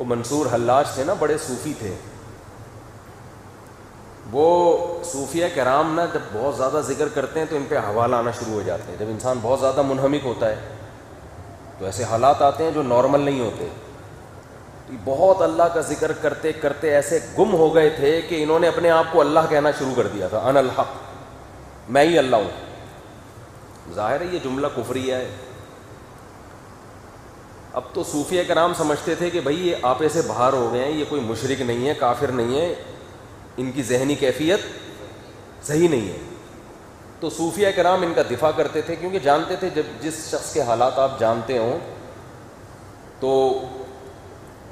वो मंसूर हल्लाज थे ना बड़े सूफ़ी थे वो सूफिया कराम ना जब बहुत ज़्यादा जिक्र करते हैं तो इन पर हवाला आना शुरू हो जाते हैं जब इंसान बहुत ज़्यादा मुनहमिक होता है तो ऐसे हालात आते हैं जो नॉर्मल नहीं होते तो बहुत अल्लाह का जिक्र करते करते ऐसे गुम हो गए थे कि इन्होंने अपने आप को अल्लाह कहना शुरू कर दिया था अन हक मैं ही अल्लाह हूँ ज़ाहिर है ये जुमला कुफरी है अब तो सूफिया कराम समझते थे कि भाई ये आपे से बाहर हो गए हैं ये कोई मुशरक नहीं है काफिर नहीं है इनकी जहनी कैफियत सही नहीं है तो सूफिया कराम इनका दिफा करते थे क्योंकि जानते थे जब जिस शख्स के हालात आप जानते हों तो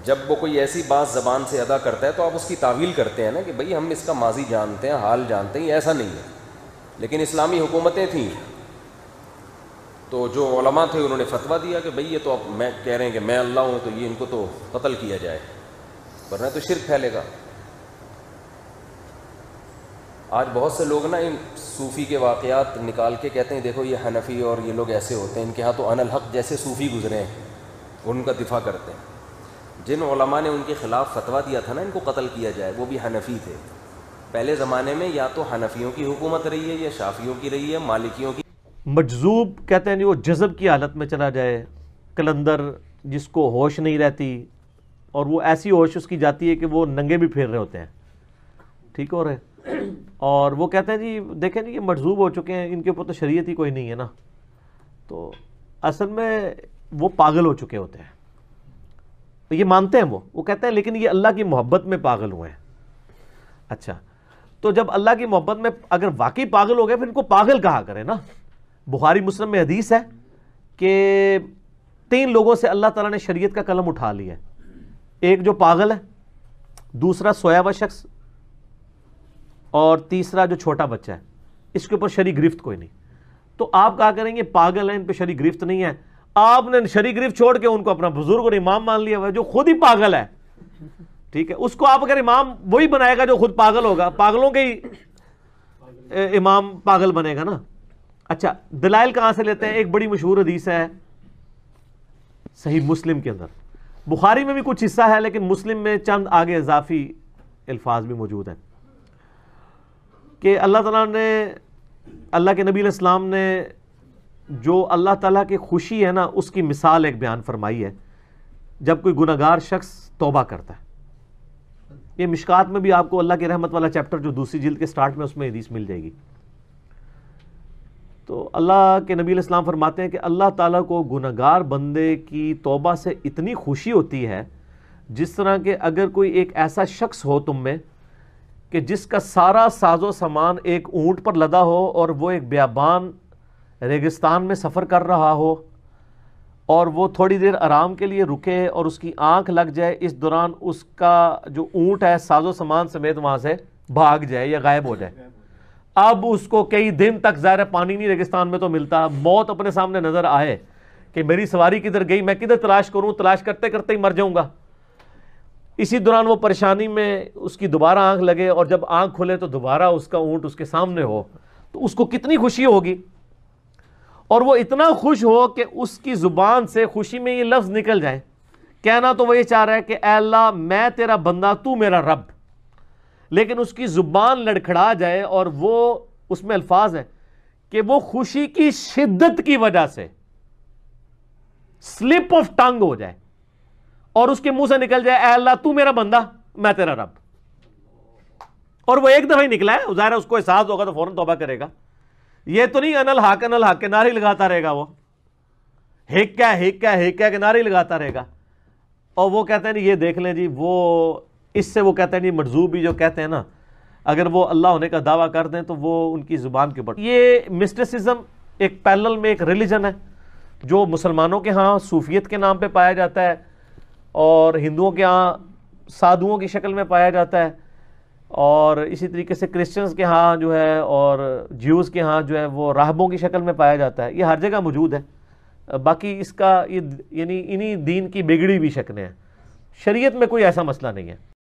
जब वो कोई ऐसी बात ज़बान से अदा करता है तो आप उसकी तावील करते हैं ना कि भाई हम इसका माजी जानते हैं हाल जानते हैं ऐसा नहीं है लेकिन इस्लामी हुकूमतें थीं तो जो ओलमा थे उन्होंने फतवा दिया कि भाई ये तो अब मैं कह रहे हैं कि मैं अल्लाह हूँ तो ये इनको तो कतल किया जाए वरना तो शिर फैलेगा आज बहुत से लोग ना इन सूफ़ी के वाक़ात निकाल के कहते हैं देखो ये हनफ़ी और ये लोग ऐसे होते हैं इनके यहाँ तो अनल हक जैसे सूफ़ी गुजरे हैं उनका दिफा करते हैं जिन ओलमा ने उनके ख़िलाफ़ फतवा दिया था ना इनको कत्ल किया जाए वो भी हनफ़ी थे पहले ज़माने में या तो हनफ़ियों की हुकूमत रही है या शाफियों की रही है मालिकियों की मजजूब कहते हैं जी वो जज़ब की हालत में चला जाए कलंदर जिसको होश नहीं रहती और वो ऐसी होश उसकी जाती है कि वो नंगे भी फिर रहे होते हैं ठीक हो रहे और वो कहते हैं जी देखें जी ये मजजूब हो चुके हैं इनके ऊपर तो शरीयत ही कोई नहीं है ना तो असल में वो पागल हो चुके होते हैं तो ये मानते हैं वो वो कहते हैं लेकिन ये अल्लाह की मोहब्बत में पागल हुए हैं अच्छा तो जब अल्लाह की मोहब्बत में अगर वाकई पागल हो गए फिर इनको पागल कहा करें ना बुखारी मुस्लिम में हदीस है कि तीन लोगों से अल्लाह ताला ने शरीयत का कलम उठा लिया है एक जो पागल है दूसरा सोया हुआ शख्स और तीसरा जो छोटा बच्चा है इसके ऊपर शरी गिरफ्त कोई नहीं तो आप क्या करेंगे पागल है इन पर शरी गिरफ्त नहीं है आपने शरी गिरफ्त छोड़ के उनको अपना बुजुर्ग और इमाम मान लिया हुआ जो खुद ही पागल है ठीक है उसको आप अगर इमाम वही बनाएगा जो खुद पागल होगा पागलों के ही इमाम पागल बनेगा ना अच्छा दलाइल कहाँ से लेते हैं एक बड़ी मशहूर हदीस है सही मुस्लिम के अंदर बुखारी में भी कुछ हिस्सा है लेकिन मुस्लिम में चंद आगे इजाफी अल्फाज भी मौजूद हैं कि अल्लाह तला ने अल्लाह के नबी इस्लाम ने जो अल्लाह ताला की खुशी है ना उसकी मिसाल एक बयान फरमाई है जब कोई गुनागार शख्स तोबा करता है ये मिशकात में भी आपको अल्लाह की रहमत वाला चैप्टर जो दूसरी जिल्द के स्टार्ट में उसमें हदीस मिल जाएगी तो अल्लाह के नबी इस्लाम फरमाते हैं कि अल्लाह ताला को गुनागार बंदे की तौबा से इतनी खुशी होती है जिस तरह के अगर कोई एक ऐसा शख्स हो तुम में कि जिसका सारा साजो सामान एक ऊँट पर लदा हो और वो एक ब्याबान रेगिस्तान में सफ़र कर रहा हो और वो थोड़ी देर आराम के लिए रुके और उसकी आंख लग जाए इस दौरान उसका जो ऊँट है साजो सामान समेत वहाँ से भाग जाए या गायब हो जाए अब उसको कई दिन तक ज़ाहिर पानी नहीं रेगिस्तान में तो मिलता मौत अपने सामने नज़र आए कि मेरी सवारी किधर गई मैं किधर तलाश करूँ तलाश करते करते ही मर जाऊँगा इसी दौरान वो परेशानी में उसकी दोबारा आंख लगे और जब आंख खुले तो दोबारा उसका ऊंट उसके सामने हो तो उसको कितनी खुशी होगी और वो इतना खुश हो कि उसकी ज़ुबान से खुशी में ये लफ्ज़ निकल जाए कहना तो वह ये चाह रहा है कि अल्लाह मैं तेरा बंदा तू मेरा रब लेकिन उसकी ज़ुबान लड़खड़ा जाए और वो उसमें अल्फाज हैं कि वो खुशी की शिद्दत की वजह से स्लिप ऑफ टंग हो जाए और उसके मुंह से निकल जाए अल्लाह तू मेरा बंदा मैं तेरा रब और वो एक दफा ही निकला है ज़ाहिर उसको एहसास होगा तो फौरन तोबा करेगा ये तो नहीं अनल हाक अनल हाक के नारे लगाता रहेगा वो क्या हेक क्या के नारे लगाता रहेगा और वो कहते हैं ये देख लें जी वो इससे वो कहते हैं जी मरजूब भी जो कहते हैं ना अगर वो अल्लाह होने का दावा कर दें तो वो उनकी ज़ुबान के ऊपर ये मिस्टिसिज्म एक पैरल में एक रिलीजन है जो मुसलमानों के यहाँ सूफियत के नाम पे पाया जाता है और हिंदुओं के यहाँ साधुओं की शक्ल में पाया जाता है और इसी तरीके से क्रिश्चियंस के यहाँ जो है और ज्यूज़ के यहाँ जो है वो राहबों की शक्ल में पाया जाता है ये हर जगह मौजूद है बाकी इसका ये यानी इन्हीं दीन की बिगड़ी भी शक्लें हैं शरीयत में कोई ऐसा मसला नहीं है